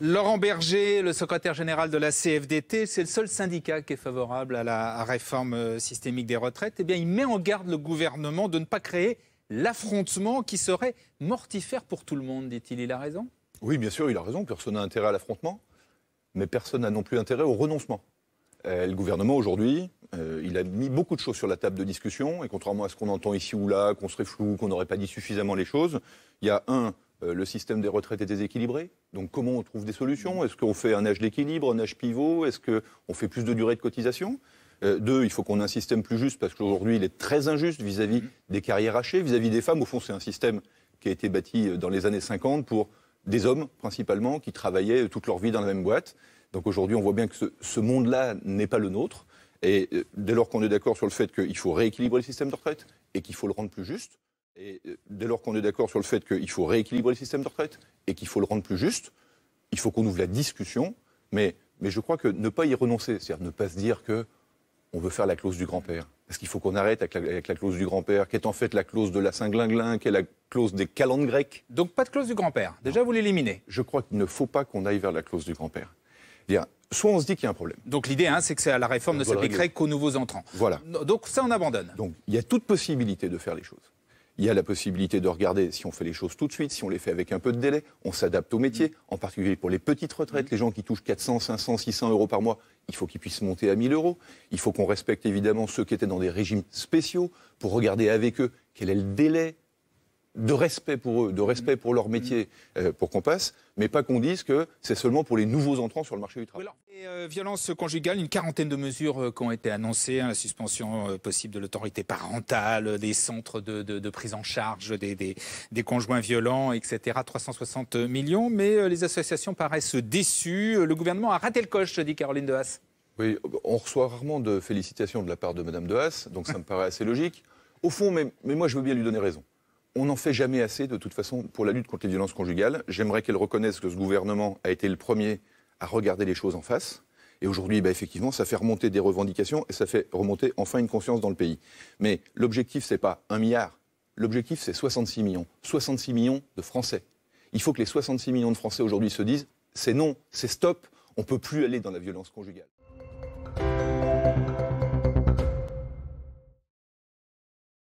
Laurent Berger, le secrétaire général de la CFDT, c'est le seul syndicat qui est favorable à la réforme euh, systémique des retraites. Eh bien, il met en garde le gouvernement de ne pas créer l'affrontement qui serait mortifère pour tout le monde, dit-il. Il a raison Oui, bien sûr, il a raison. Personne n'a intérêt à l'affrontement, mais personne n'a non plus intérêt au renoncement. Euh, le gouvernement, aujourd'hui, euh, il a mis beaucoup de choses sur la table de discussion, et contrairement à ce qu'on entend ici ou là, qu'on serait flou, qu'on n'aurait pas dit suffisamment les choses, il y a un euh, le système des retraites est déséquilibré. Donc comment on trouve des solutions Est-ce qu'on fait un âge d'équilibre, un âge pivot Est-ce qu'on fait plus de durée de cotisation euh, deux, il faut qu'on ait un système plus juste parce qu'aujourd'hui, il est très injuste vis-à-vis des carrières hachées, vis-à-vis des femmes. Au fond, c'est un système qui a été bâti euh, dans les années 50 pour des hommes principalement qui travaillaient toute leur vie dans la même boîte. Donc aujourd'hui, on voit bien que ce monde-là n'est pas le nôtre. Et dès lors qu'on est d'accord sur le fait qu'il faut rééquilibrer le système de retraite et qu'il faut le rendre plus juste, et euh, dès lors qu'on est d'accord sur le fait qu'il faut rééquilibrer le système de retraite et qu'il faut le rendre plus juste, il faut qu'on ouvre la discussion. Mais, je crois que ne pas y renoncer, c'est-à-dire ne pas se dire qu'on veut faire la clause du grand-père. Parce qu'il faut qu'on arrête avec la, clause du grand-père, qui est en fait la clause de la cinglinglin, qui est la clause des calendes grecques. Donc pas de clause du grand-père. Déjà, vous l'éliminez. Je crois qu'il ne faut pas qu'on aille vers la clause du grand-père. Soit on se dit qu'il y a un problème. Donc l'idée, hein, c'est que la réforme ne s'appliquerait qu'aux nouveaux entrants. Voilà. Donc ça, on abandonne. Donc il y a toute possibilité de faire les choses. Il y a la possibilité de regarder si on fait les choses tout de suite, si on les fait avec un peu de délai. On s'adapte au métier, mm. en particulier pour les petites retraites, mm. les gens qui touchent 400, 500, 600 euros par mois. Il faut qu'ils puissent monter à 1000 euros. Il faut qu'on respecte évidemment ceux qui étaient dans des régimes spéciaux pour regarder avec eux quel est le délai de respect pour eux, de respect pour leur métier, euh, pour qu'on passe, mais pas qu'on dise que c'est seulement pour les nouveaux entrants sur le marché du travail. Et, les euh, violence conjugale, une quarantaine de mesures euh, qui ont été annoncées, hein, la suspension possible de l'autorité parentale, des centres de, prise en charge des, conjoints violents, etc. 360 millions, mais les associations paraissent déçues. Le gouvernement a raté le coche, dit Caroline Dehaas. Oui, on reçoit rarement de félicitations de la part de Madame Haas, donc ça me paraît assez logique. Au fond, mais moi je veux bien lui donner raison on n'en fait jamais assez, de toute façon, pour la lutte contre les violences conjugales. J'aimerais qu'elle reconnaisse que ce gouvernement a été le premier à regarder les choses en face. Et aujourd'hui, bah, effectivement, ça fait remonter des revendications et ça fait remonter enfin une conscience dans le pays. Mais l'objectif, ce n'est pas un milliard. L'objectif, c'est 66 millions. 66 millions de Français. Il faut que les 66 millions de Français aujourd'hui se disent c'est non, c'est stop, on ne peut plus aller dans la violence conjugale.